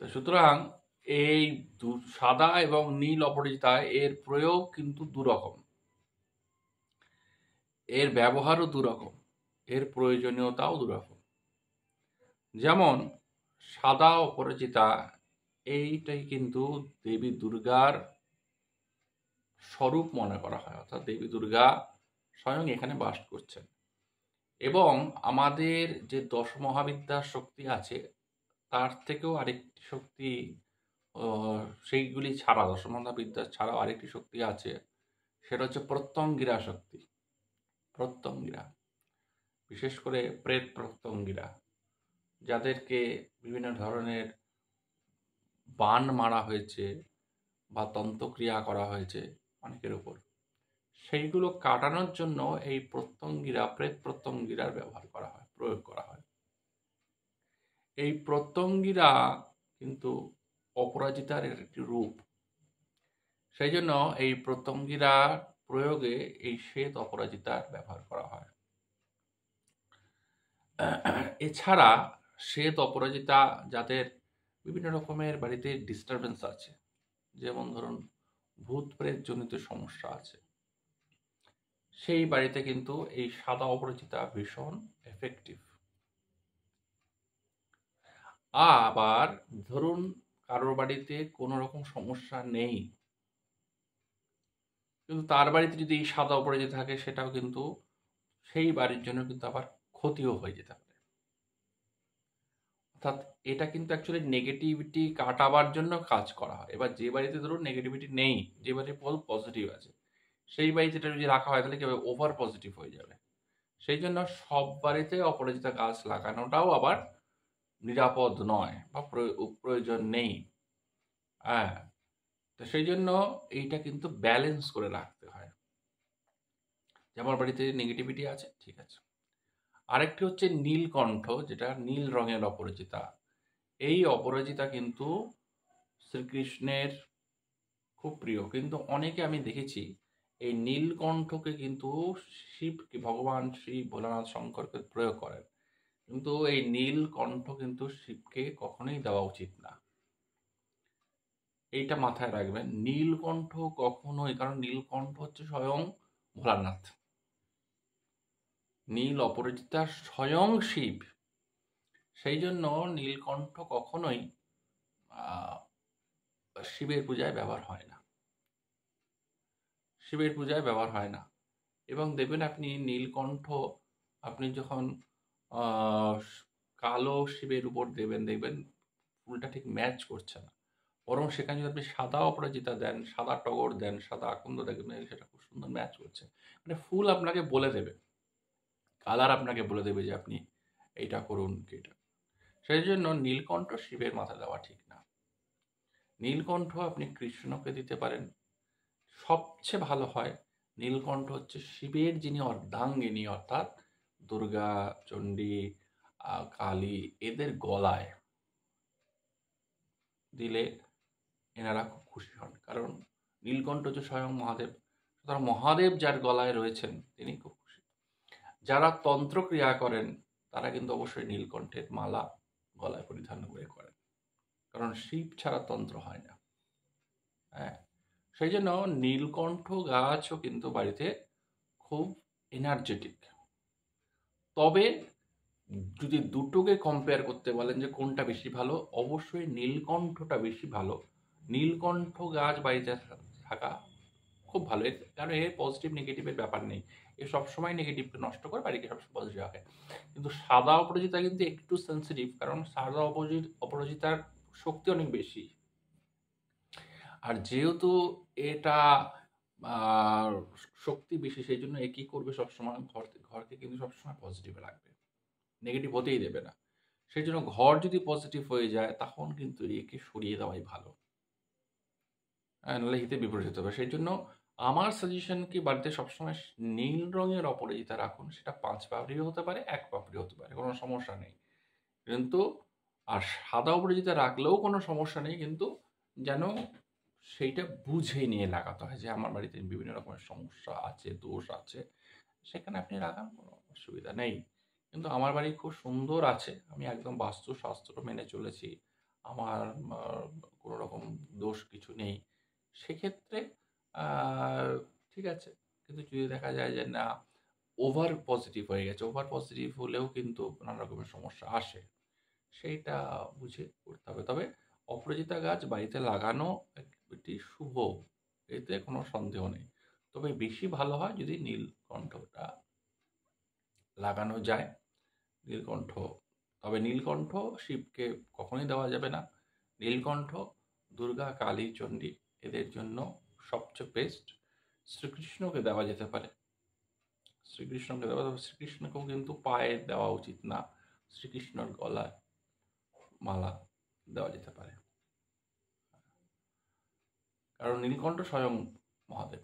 তো সুতরাং এই সাদা এবং নীল অপরাজিতা এর প্রয়োগ কিন্তু দুরকম এর ব্যবহারও দুরকম এর প্রয়োজনীয়তাও দুরকম যেমন সাদা অপরাজিতা এইটাই কিন্তু দেবী দুর্গার স্বরূপ মনে করা হয় অর্থাৎ দেবী দুর্গা স্বয়ং এখানে বাস করছেন এবং আমাদের যে দশ মহাবিদ্যার শক্তি আছে তার থেকেও আরেকটি শক্তি সেইগুলি ছাড়া দশমন্ধা বিদ্যা ছাড়াও আরেকটি শক্তি আছে সেটা হচ্ছে প্রত্যঙ্গিরা শক্তি প্রত্যঙ্গিরা বিশেষ করে প্রেত প্রত্যঙ্গিরা যাদেরকে বিভিন্ন ধরনের বান মারা হয়েছে বা তন্ত্রক্রিয়া করা হয়েছে অনেকের উপর সেইগুলো কাটানোর জন্য এই প্রত্যঙ্গিরা প্রেত প্রত্যঙ্গিরার ব্যবহার করা হয় প্রয়োগ করা হয় এই প্রত্যঙ্গীরা কিন্তু অপরাজিতার একটি রূপ সেই জন্য এই প্রত্যঙ্গীরা প্রয়োগে এই শ্বেত অপরাজিতার ব্যবহার করা হয় এছাড়া শ্বেত অপরাজিতা যাদের বিভিন্ন রকমের বাড়িতে ডিস্টারবেন্স আছে যেমন ধরুন ভূত প্রেত জনিত সমস্যা আছে সেই বাড়িতে কিন্তু এই সাদা অপরাজিতা ভীষণ এফেক্টিভ আবার ধরুন কারোর বাড়িতে কোনো রকম সমস্যা নেই কিন্তু তার বাড়িতে যদি এই সাদা যে থাকে সেটাও কিন্তু সেই বাড়ির জন্য কিন্তু আবার ক্ষতিও হয়ে যেতে পারে অর্থাৎ এটা কিন্তু অ্যাকচুয়ালি নেগেটিভিটি কাটাবার জন্য কাজ করা হয় এবার যে বাড়িতে ধরুন নেগেটিভিটি নেই যে বাড়িতে পজিটিভ আছে সেই বাড়িতে এটা যদি রাখা হয় তাহলে কি ওভার পজিটিভ হয়ে যাবে সেই জন্য সব বাড়িতে অপরাজিতা গাছ লাগানোটাও আবার নিরাপদ নয় বা প্রয়োজন নেই হ্যাঁ তো সেই জন্য এইটা কিন্তু ব্যালেন্স করে রাখতে হয় যে আমার বাড়িতে নেগেটিভিটি আছে ঠিক আছে আরেকটি হচ্ছে নীলকণ্ঠ যেটা নীল রঙের অপরাজিতা এই অপরাজিতা কিন্তু শ্রীকৃষ্ণের খুব প্রিয় কিন্তু অনেকে আমি দেখেছি এই নীলকণ্ঠকে কিন্তু শিব ভগবান শ্রী ভোলানাথ শঙ্করকে প্রয়োগ করেন কিন্তু এই নীল কণ্ঠ কিন্তু শিবকে কখনোই দেওয়া উচিত না এইটা মাথায় রাখবেন নীলকণ্ঠ কখনোই কারণ নীলকণ্ঠ হচ্ছে স্বয়ং ভোলানাথ নীল অপরাজিতা স্বয়ং শিব সেই জন্য নীলকণ্ঠ কখনোই শিবের পূজায় ব্যবহার হয় না শিবের পূজায় ব্যবহার হয় না এবং দেবেন আপনি নীলকণ্ঠ আপনি যখন কালো শিবের উপর দেবেন দেখবেন ফুলটা ঠিক ম্যাচ করছে না বরং সেখানে যদি আপনি সাদা অপরাজিতা দেন সাদা টগর দেন সাদা আকন্দ দেখবেন সেটা খুব সুন্দর ম্যাচ করছে মানে ফুল আপনাকে বলে দেবে কালার আপনাকে বলে দেবে যে আপনি এইটা করুন এটা সেই জন্য নীলকণ্ঠ শিবের মাথা দেওয়া ঠিক না নীলকণ্ঠ আপনি কৃষ্ণকে দিতে পারেন সবচেয়ে ভালো হয় নীলকণ্ঠ হচ্ছে শিবের যিনি অর্ধাঙ্গিনী অর্থাৎ দুর্গা চণ্ডী কালী এদের গলায় দিলে এনারা খুব খুশি হন কারণ নীলকণ্ঠ যে স্বয়ং মহাদেব সুতরাং মহাদেব যার গলায় রয়েছেন তিনি খুব খুশি যারা তন্ত্রক্রিয়া করেন তারা কিন্তু অবশ্যই নীলকণ্ঠের মালা গলায় পরিধান করে করেন কারণ শিব ছাড়া তন্ত্র হয় না হ্যাঁ সেই জন্য নীলকণ্ঠ গাছও কিন্তু বাড়িতে খুব এনার্জেটিক তবে যদি দুটোকে কম্পেয়ার করতে বলেন যে কোনটা বেশি ভালো অবশ্যই নীলকণ্ঠটা বেশি ভালো নীলকণ্ঠ গাছ বাড়িতে থাকা খুব ভালো এর কারণ এর পজিটিভ নেগেটিভের ব্যাপার নেই এ সবসময় নেগেটিভকে নষ্ট করে বাড়িকে সবসময় পজিটিভ রাখে কিন্তু সাদা অপরাজিতা কিন্তু একটু সেন্সিটিভ কারণ সাদা অপোজিট অপরাজিতার শক্তি অনেক বেশি আর যেহেতু এটা শক্তি বেশি সেই জন্য এ কী করবে সবসময় ঘর ঘরকে কিন্তু সবসময় পজিটিভে রাখবে নেগেটিভ হতেই দেবে না সেই জন্য ঘর যদি পজিটিভ হয়ে যায় তখন কিন্তু একে সরিয়ে দেওয়াই ভালো হ্যাঁ, নাহলে হিতে বিপরীত হতে হবে সেই জন্য আমার সাজেশন কি বাড়িতে সবসময় নীল রঙের অপরাজিতা রাখুন সেটা পাঁচ পাপড়িও হতে পারে এক পাপড়ি হতে পারে কোনো সমস্যা নেই কিন্তু আর সাদা অপরাজিতা রাখলেও কোনো সমস্যা নেই কিন্তু যেন সেইটা বুঝে নিয়ে লাগাতে হয় যে আমার বাড়িতে বিভিন্ন রকমের সমস্যা আছে দোষ আছে সেখানে আপনি লাগান কোনো অসুবিধা নেই কিন্তু আমার বাড়ি খুব সুন্দর আছে আমি একদম বাস্তু শাস্ত্র মেনে চলেছি আমার কোনো রকম দোষ কিছু নেই সেক্ষেত্রে ঠিক আছে কিন্তু যদি দেখা যায় যে না ওভার পজিটিভ হয়ে গেছে ওভার পজিটিভ হলেও কিন্তু নানা রকমের সমস্যা আসে সেইটা বুঝে করতে হবে তবে অপরাজিতা গাছ বাড়িতে লাগানো এটি শুভ এতে কোনো সন্দেহ নেই তবে বেশি ভালো হয় যদি নীলকণ্ঠটা লাগানো যায় নীলকণ্ঠ তবে নীলকণ্ঠ শিবকে কখনই দেওয়া যাবে না নীলকণ্ঠ দুর্গা কালী চণ্ডী এদের জন্য সবচেয়ে বেস্ট শ্রীকৃষ্ণকে দেওয়া যেতে পারে শ্রীকৃষ্ণকে দেওয়া তবে শ্রীকৃষ্ণকেও কিন্তু পায়ে দেওয়া উচিত না শ্রীকৃষ্ণর গলায় মালা দেওয়া যেতে পারে কারণ নীলকণ্ঠ স্বয়ং মহাদেব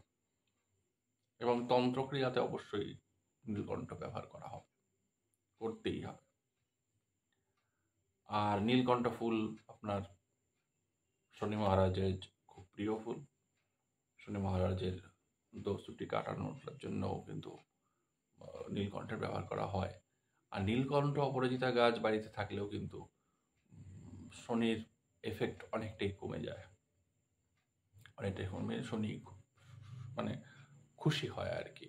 এবং তন্ত্রক্রিয়াতে অবশ্যই নীলকণ্ঠ ব্যবহার করা হবে করতেই হবে আর নীলকণ্ঠ ফুল আপনার শনি মহারাজের খুব প্রিয় ফুল শনি মহারাজের দস্তুটি কাটানোর জন্য কিন্তু নীলকণ্ঠের ব্যবহার করা হয় আর নীলকণ্ঠ অপরাজিতা গাছ বাড়িতে থাকলেও কিন্তু শনির এফেক্ট অনেকটাই কমে যায় মানে এটা মেয়ে শনি মানে খুশি হয় আর কি